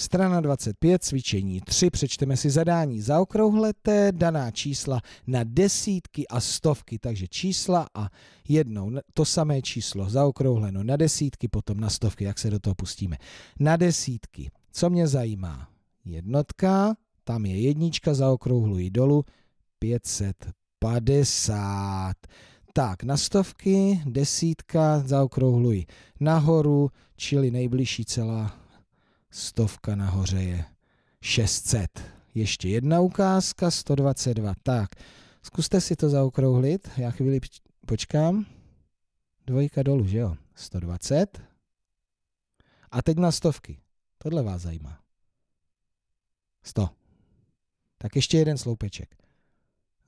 Strana 25, cvičení 3, přečteme si zadání. Zaokrouhlete daná čísla na desítky a stovky, takže čísla a jednou to samé číslo zaokrouhleno na desítky, potom na stovky, jak se do toho pustíme. Na desítky, co mě zajímá? Jednotka, tam je jednička, zaokrouhluji dolů, 550. Tak, na stovky, desítka, zaokrouhluji nahoru, čili nejbližší celá stovka nahoře je 600. Ještě jedna ukázka, 122. Tak, zkuste si to zaokrouhlit, já chvíli počkám. Dvojka dolů, že jo? 120. A teď na stovky. Tohle vás zajímá. 100. Tak ještě jeden sloupeček.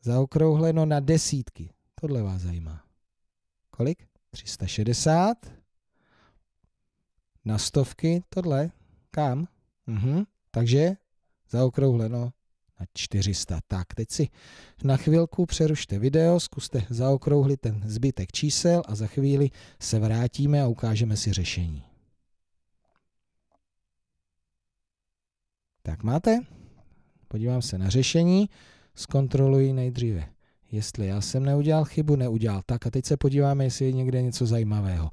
Zaokrouhleno na desítky. Tohle vás zajímá. Kolik? 360. Na stovky tohle kam? Mhm. Takže zaokrouhleno na 400. Tak, teď si na chvilku přerušte video, zkuste zaokrouhlit ten zbytek čísel a za chvíli se vrátíme a ukážeme si řešení. Tak máte? Podívám se na řešení, zkontroluji nejdříve. Jestli já jsem neudělal chybu, neudělal. Tak a teď se podíváme, jestli je někde něco zajímavého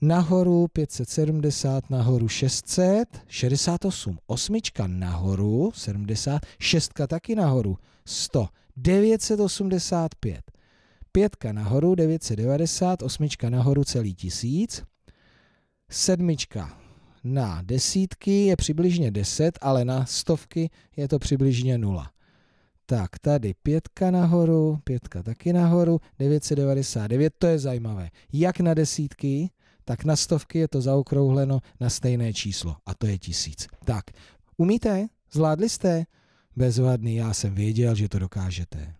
nahoru 570, nahoru 600, 68, osmička nahoru, 70, šestka taky nahoru, 100, 985, pětka nahoru, 990, osmička nahoru, celý tisíc, sedmička na desítky je přibližně 10, ale na stovky je to přibližně 0. Tak, tady pětka nahoru, pětka taky nahoru, 999, to je zajímavé. Jak na desítky, tak na stovky je to zaokrouhleno na stejné číslo a to je tisíc. Tak, umíte? Zvládli jste? Bezvadný, já jsem věděl, že to dokážete.